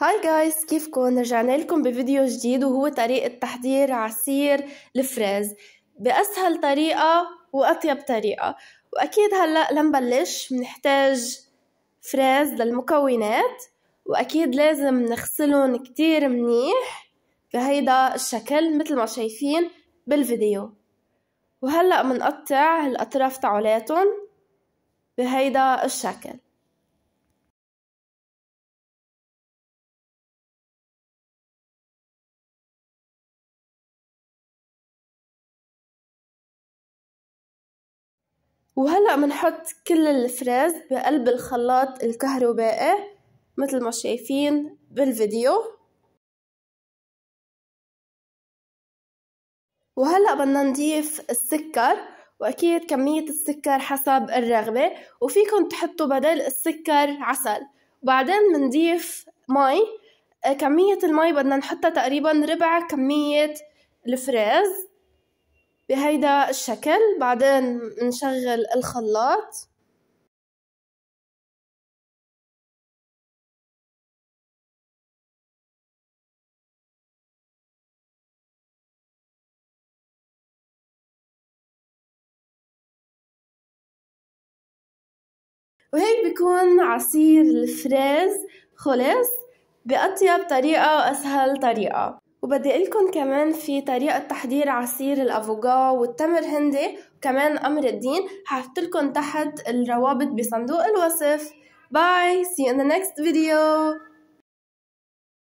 هاي جايز كيفكم رجعنا لكم بفيديو جديد وهو طريقة تحضير عصير الفريز بأسهل طريقة وأطيب طريقة وأكيد هلأ لنبلش بنحتاج فريز للمكونات وأكيد لازم نغسلهم كتير منيح بهيدا الشكل مثل ما شايفين بالفيديو وهلأ منقطع الأطراف تعولاتهم بهيدا الشكل وهلأ بنحط كل الفريز بقلب الخلاط الكهربائي مثل ما شايفين بالفيديو وهلأ بدنا نضيف السكر وأكيد كمية السكر حسب الرغبة وفيكم تحطوا بدل السكر عسل وبعدين بنضيف مي كمية المي بدنا نحطها تقريبا ربع كمية الفريز بهيدا الشكل بعدين بنشغل الخلاط وهيك بيكون عصير الفريز خلص بأطيب طريقة وأسهل طريقة وبدي لكم كمان في طريقة تحضير عصير الأفوكا والتمر هندي وكمان أمر الدين لكم تحت الروابط بصندوق الوصف باي see you in the next video